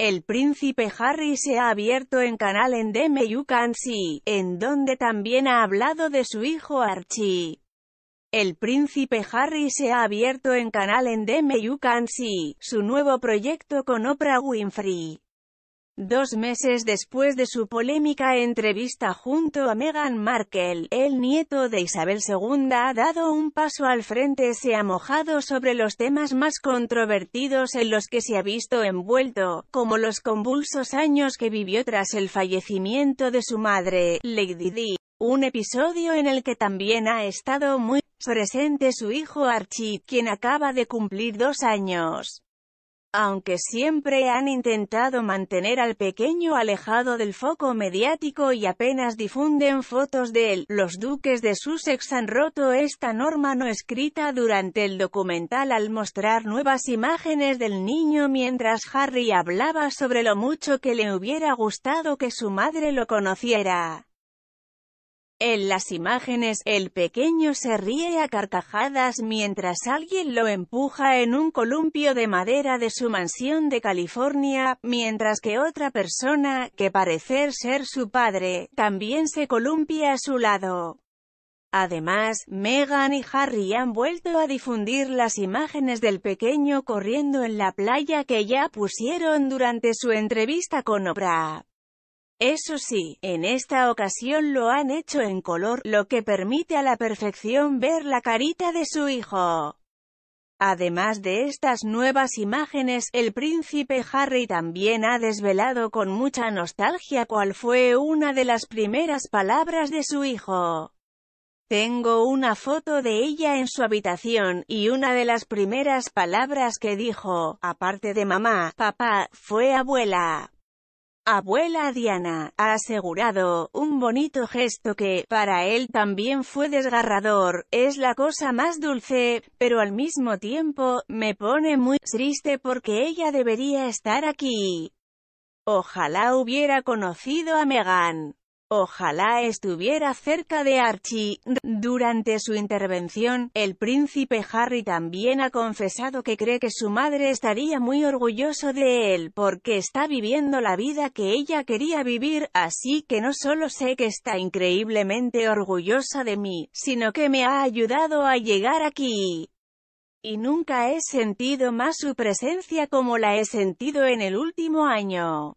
El príncipe Harry se ha abierto en canal en Deme You Can See, en donde también ha hablado de su hijo Archie. El príncipe Harry se ha abierto en canal en Deme You Can See, su nuevo proyecto con Oprah Winfrey. Dos meses después de su polémica entrevista junto a Meghan Markle, el nieto de Isabel II ha dado un paso al frente se ha mojado sobre los temas más controvertidos en los que se ha visto envuelto, como los convulsos años que vivió tras el fallecimiento de su madre, Lady Di, un episodio en el que también ha estado muy presente su hijo Archie, quien acaba de cumplir dos años. Aunque siempre han intentado mantener al pequeño alejado del foco mediático y apenas difunden fotos de él, los duques de Sussex han roto esta norma no escrita durante el documental al mostrar nuevas imágenes del niño mientras Harry hablaba sobre lo mucho que le hubiera gustado que su madre lo conociera. En las imágenes, el pequeño se ríe a carcajadas mientras alguien lo empuja en un columpio de madera de su mansión de California, mientras que otra persona, que parecer ser su padre, también se columpia a su lado. Además, Meghan y Harry han vuelto a difundir las imágenes del pequeño corriendo en la playa que ya pusieron durante su entrevista con Oprah. Eso sí, en esta ocasión lo han hecho en color, lo que permite a la perfección ver la carita de su hijo. Además de estas nuevas imágenes, el príncipe Harry también ha desvelado con mucha nostalgia cuál fue una de las primeras palabras de su hijo. Tengo una foto de ella en su habitación, y una de las primeras palabras que dijo, aparte de mamá, papá, fue abuela abuela Diana, ha asegurado, un bonito gesto que, para él también fue desgarrador, es la cosa más dulce, pero al mismo tiempo, me pone muy triste porque ella debería estar aquí. Ojalá hubiera conocido a Megan. Ojalá estuviera cerca de Archie. Durante su intervención, el príncipe Harry también ha confesado que cree que su madre estaría muy orgulloso de él porque está viviendo la vida que ella quería vivir, así que no solo sé que está increíblemente orgullosa de mí, sino que me ha ayudado a llegar aquí y nunca he sentido más su presencia como la he sentido en el último año.